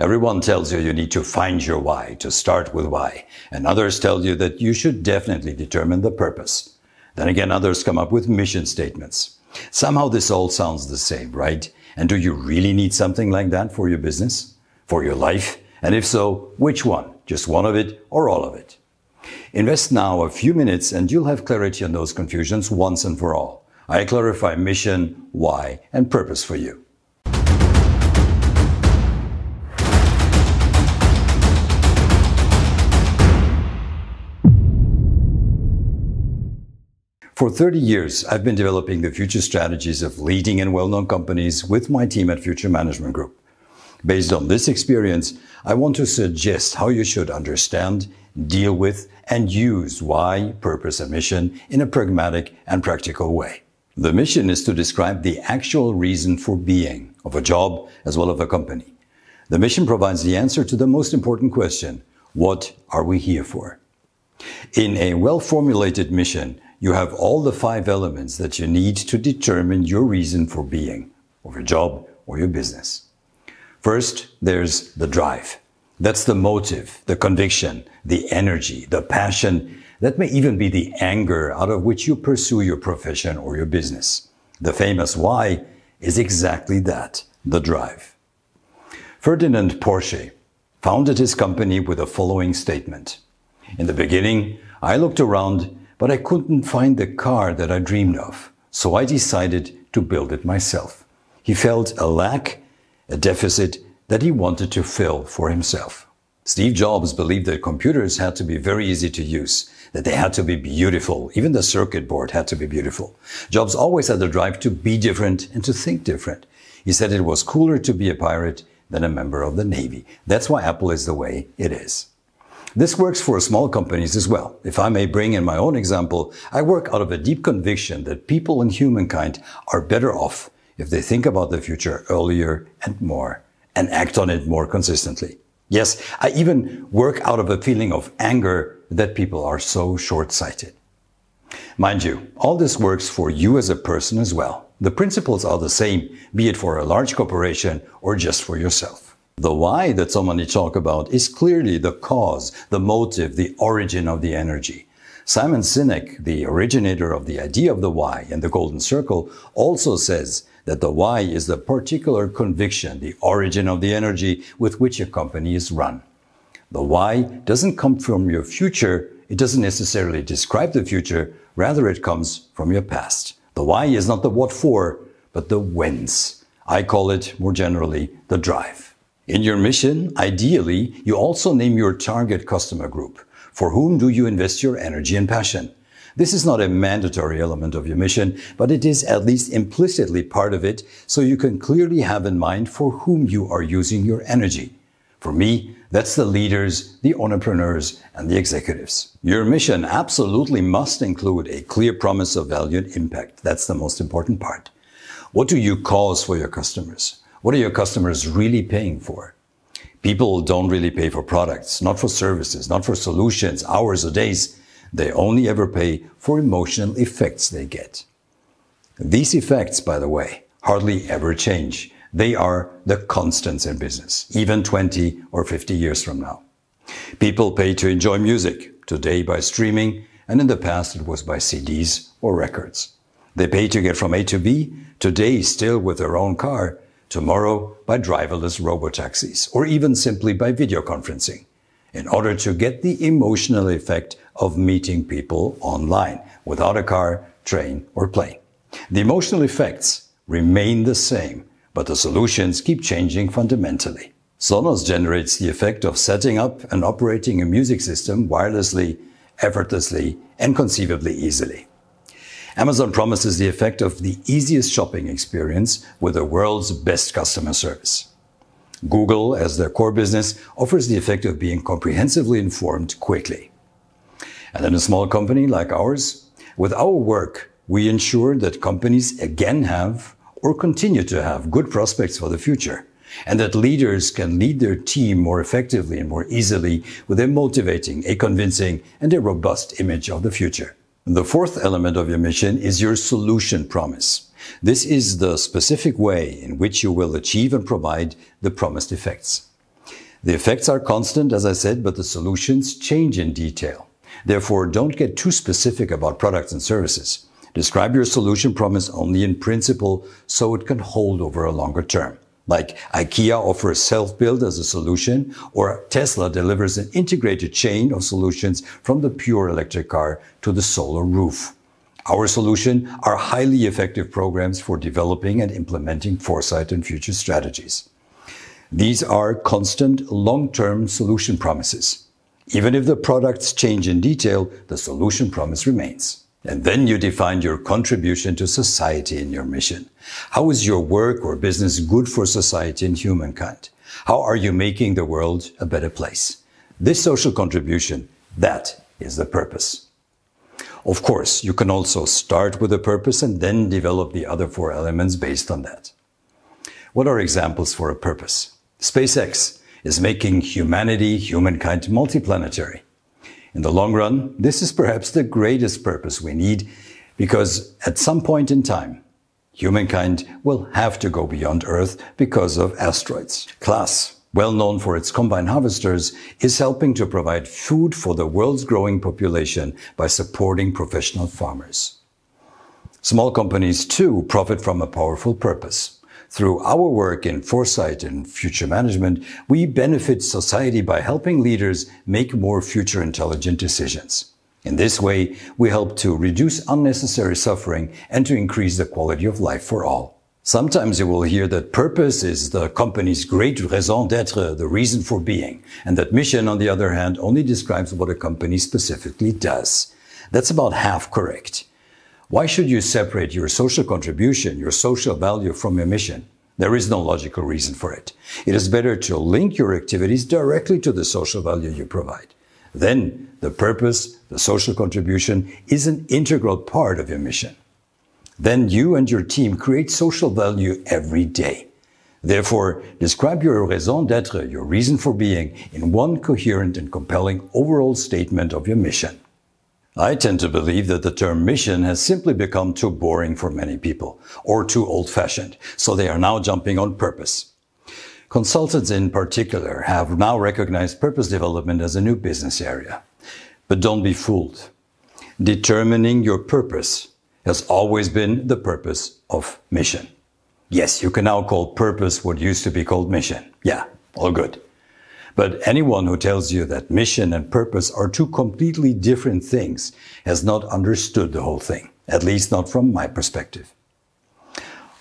Everyone tells you you need to find your why, to start with why. And others tell you that you should definitely determine the purpose. Then again, others come up with mission statements. Somehow this all sounds the same, right? And do you really need something like that for your business? For your life? And if so, which one? Just one of it or all of it? Invest now a few minutes and you'll have clarity on those confusions once and for all. I clarify mission, why, and purpose for you. For 30 years, I've been developing the future strategies of leading and well-known companies with my team at Future Management Group. Based on this experience, I want to suggest how you should understand, deal with, and use why, purpose, and mission in a pragmatic and practical way. The mission is to describe the actual reason for being of a job as well as a company. The mission provides the answer to the most important question, what are we here for? In a well-formulated mission, you have all the five elements that you need to determine your reason for being, or your job, or your business. First, there's the drive. That's the motive, the conviction, the energy, the passion. That may even be the anger out of which you pursue your profession or your business. The famous why is exactly that, the drive. Ferdinand Porsche founded his company with the following statement. In the beginning, I looked around but I couldn't find the car that I dreamed of, so I decided to build it myself. He felt a lack, a deficit that he wanted to fill for himself. Steve Jobs believed that computers had to be very easy to use, that they had to be beautiful. Even the circuit board had to be beautiful. Jobs always had the drive to be different and to think different. He said it was cooler to be a pirate than a member of the Navy. That's why Apple is the way it is. This works for small companies as well. If I may bring in my own example, I work out of a deep conviction that people and humankind are better off if they think about the future earlier and more and act on it more consistently. Yes, I even work out of a feeling of anger that people are so short-sighted. Mind you, all this works for you as a person as well. The principles are the same, be it for a large corporation or just for yourself. The why that so many talk about is clearly the cause, the motive, the origin of the energy. Simon Sinek, the originator of the idea of the why and the golden circle, also says that the why is the particular conviction, the origin of the energy with which a company is run. The why doesn't come from your future, it doesn't necessarily describe the future, rather, it comes from your past. The why is not the what for, but the whence. I call it more generally the drive. In your mission, ideally, you also name your target customer group. For whom do you invest your energy and passion? This is not a mandatory element of your mission, but it is at least implicitly part of it, so you can clearly have in mind for whom you are using your energy. For me, that's the leaders, the entrepreneurs, and the executives. Your mission absolutely must include a clear promise of value and impact. That's the most important part. What do you cause for your customers? What are your customers really paying for? People don't really pay for products, not for services, not for solutions, hours or days. They only ever pay for emotional effects they get. These effects, by the way, hardly ever change. They are the constants in business, even 20 or 50 years from now. People pay to enjoy music, today by streaming, and in the past it was by CDs or records. They pay to get from A to B, today still with their own car, tomorrow by driverless robotaxis, or even simply by video conferencing, in order to get the emotional effect of meeting people online without a car, train, or plane. The emotional effects remain the same, but the solutions keep changing fundamentally. Sonos generates the effect of setting up and operating a music system wirelessly, effortlessly, and conceivably easily. Amazon promises the effect of the easiest shopping experience with the world's best customer service. Google, as their core business, offers the effect of being comprehensively informed quickly. And in a small company like ours, with our work, we ensure that companies again have or continue to have good prospects for the future, and that leaders can lead their team more effectively and more easily with a motivating, a convincing, and a robust image of the future. The fourth element of your mission is your solution promise. This is the specific way in which you will achieve and provide the promised effects. The effects are constant, as I said, but the solutions change in detail. Therefore, don't get too specific about products and services. Describe your solution promise only in principle so it can hold over a longer term like IKEA offers self-build as a solution, or Tesla delivers an integrated chain of solutions from the pure electric car to the solar roof. Our solution are highly effective programs for developing and implementing foresight and future strategies. These are constant long-term solution promises. Even if the products change in detail, the solution promise remains. And then you define your contribution to society and your mission. How is your work or business good for society and humankind? How are you making the world a better place? This social contribution, that is the purpose. Of course, you can also start with a purpose and then develop the other four elements based on that. What are examples for a purpose? SpaceX is making humanity, humankind multiplanetary. In the long run, this is perhaps the greatest purpose we need, because at some point in time, humankind will have to go beyond Earth because of asteroids. Class, well known for its combine harvesters, is helping to provide food for the world's growing population by supporting professional farmers. Small companies too profit from a powerful purpose. Through our work in foresight and future management, we benefit society by helping leaders make more future intelligent decisions. In this way, we help to reduce unnecessary suffering and to increase the quality of life for all. Sometimes you will hear that purpose is the company's great raison d'etre, the reason for being, and that mission, on the other hand, only describes what a company specifically does. That's about half correct. Why should you separate your social contribution, your social value from your mission? There is no logical reason for it. It is better to link your activities directly to the social value you provide. Then the purpose, the social contribution, is an integral part of your mission. Then you and your team create social value every day. Therefore, describe your raison d'etre, your reason for being, in one coherent and compelling overall statement of your mission. I tend to believe that the term mission has simply become too boring for many people, or too old-fashioned, so they are now jumping on purpose. Consultants in particular have now recognized purpose development as a new business area. But don't be fooled. Determining your purpose has always been the purpose of mission. Yes, you can now call purpose what used to be called mission. Yeah, all good. But anyone who tells you that mission and purpose are two completely different things has not understood the whole thing, at least not from my perspective.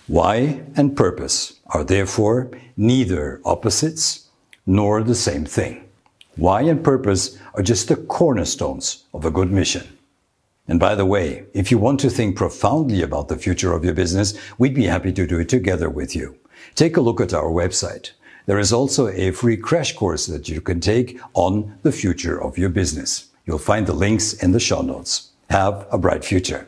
Why and purpose are therefore neither opposites nor the same thing. Why and purpose are just the cornerstones of a good mission. And by the way, if you want to think profoundly about the future of your business, we'd be happy to do it together with you. Take a look at our website, there is also a free crash course that you can take on the future of your business. You'll find the links in the show notes. Have a bright future.